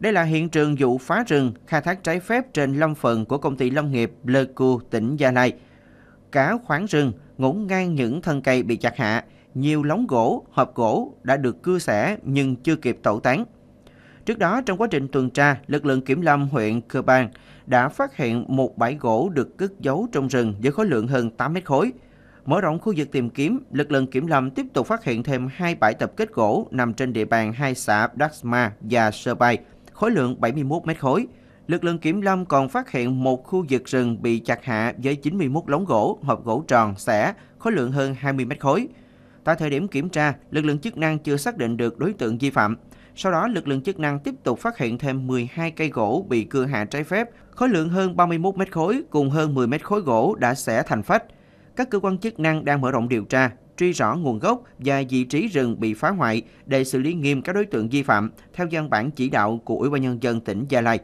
Đây là hiện trường vụ phá rừng khai thác trái phép trên lâm phần của công ty lâm nghiệp Pleiku, tỉnh Gia Lai. Cả khoảng rừng ngổn ngang những thân cây bị chặt hạ, nhiều lóng gỗ, hộp gỗ đã được cưa xẻ nhưng chưa kịp tẩu tán. Trước đó, trong quá trình tuần tra, lực lượng kiểm lâm huyện Cơ Bang đã phát hiện một bãi gỗ được cất giấu trong rừng với khối lượng hơn 8 mét khối. Mở rộng khu vực tìm kiếm, lực lượng kiểm lâm tiếp tục phát hiện thêm hai bãi tập kết gỗ nằm trên địa bàn hai xã Daxma và Sơ Bay – khối lượng 71 mét khối. Lực lượng kiểm lâm còn phát hiện một khu vực rừng bị chặt hạ với 91 lóng gỗ, hộp gỗ tròn, xẻ, khối lượng hơn 20 mét khối. Tại thời điểm kiểm tra, lực lượng chức năng chưa xác định được đối tượng vi phạm. Sau đó, lực lượng chức năng tiếp tục phát hiện thêm 12 cây gỗ bị cưa hạ trái phép, khối lượng hơn 31 mét khối cùng hơn 10 mét khối gỗ đã xẻ thành phách. Các cơ quan chức năng đang mở rộng điều tra, truy rõ nguồn gốc và vị trí rừng bị phá hoại để xử lý nghiêm các đối tượng vi phạm theo văn bản chỉ đạo của Ủy ban nhân dân tỉnh Gia Lai.